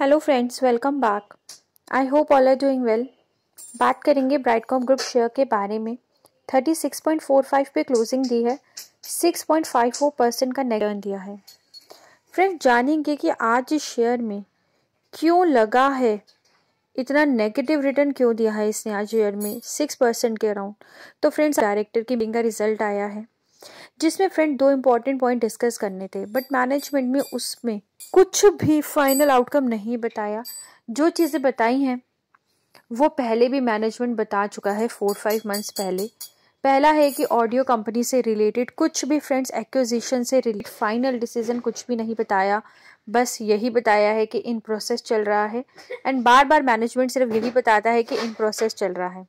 hello friends welcome back I hope all are doing well बात करेंगे Brightcom group share के बारे में 36.45 पे क्लोजिंग दी है 6.54 परसेंट का नेगेटिव दिया है फ्रेंड्स जानेंगे कि आज इस शेयर में क्यों लगा है इतना नेगेटिव रिटर्न क्यों दिया है इसने आज शेयर में सिक्स परसेंट के अराउंड तो फ्रेंड्स डायरेक्टर की बिंग का रिजल्ट आया है जिसमें फ्रेंड दो इम्पॉर्टेंट पॉइंट डिस्कस करने थे बट मैनेजमेंट में उसमें कुछ भी फाइनल आउटकम नहीं बताया जो चीज़ें बताई हैं वो पहले भी मैनेजमेंट बता चुका है फोर फाइव मंथ्स पहले पहला है कि ऑडियो कंपनी से रिलेटेड कुछ भी फ्रेंड्स एक्विजिशन से रिलेटेड फाइनल डिसीजन कुछ भी नहीं बताया बस यही बताया है कि इन प्रोसेस चल रहा है एंड बार बार मैनेजमेंट सिर्फ यही बताता है कि इन प्रोसेस चल रहा है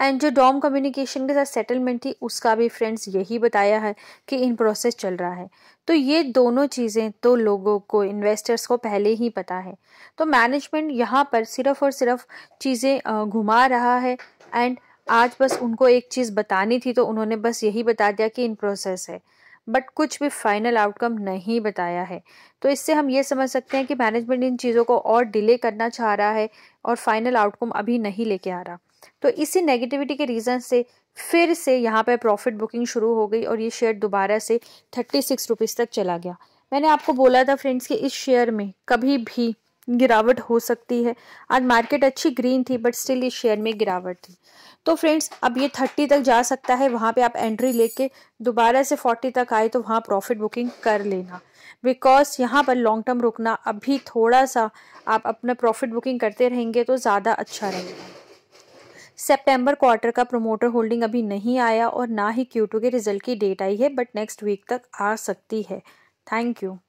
एंड जो डॉम कम्युनिकेशन के साथ सेटलमेंट थी उसका भी फ्रेंड्स यही बताया है कि इन प्रोसेस चल रहा है तो ये दोनों चीज़ें तो लोगों को इन्वेस्टर्स को पहले ही पता है तो मैनेजमेंट यहाँ पर सिर्फ और सिर्फ चीज़ें घुमा रहा है एंड आज बस उनको एक चीज़ बतानी थी तो उन्होंने बस यही बता दिया कि इन प्रोसेस है बट कुछ भी फाइनल आउटकम नहीं बताया है तो इससे हम ये समझ सकते हैं कि मैनेजमेंट इन चीज़ों को और डिले करना चाह रहा है और फाइनल आउटकम अभी नहीं लेके आ रहा तो इसी नेगेटिविटी के रीज़न से फिर से यहाँ पर प्रॉफिट बुकिंग शुरू हो गई और ये शेयर दोबारा से थर्टी सिक्स रुपीज़ तक चला गया मैंने आपको बोला था फ्रेंड्स कि इस शेयर में कभी भी गिरावट हो सकती है आज मार्केट अच्छी ग्रीन थी बट स्टिल इस शेयर में गिरावट थी तो फ्रेंड्स अब ये थर्टी तक जा सकता है वहाँ पे आप एंट्री लेके दोबारा से फोर्टी तक आए तो वहाँ प्रॉफिट बुकिंग कर लेना बिकॉज यहाँ पर लॉन्ग टर्म रुकना अभी थोड़ा सा आप अपना प्रॉफिट बुकिंग करते रहेंगे तो ज़्यादा अच्छा रहेगा सेप्टेम्बर क्वार्टर का प्रोमोटर होल्डिंग अभी नहीं आया और ना ही क्यू के रिजल्ट की डेट आई है बट नेक्स्ट वीक तक आ सकती है थैंक यू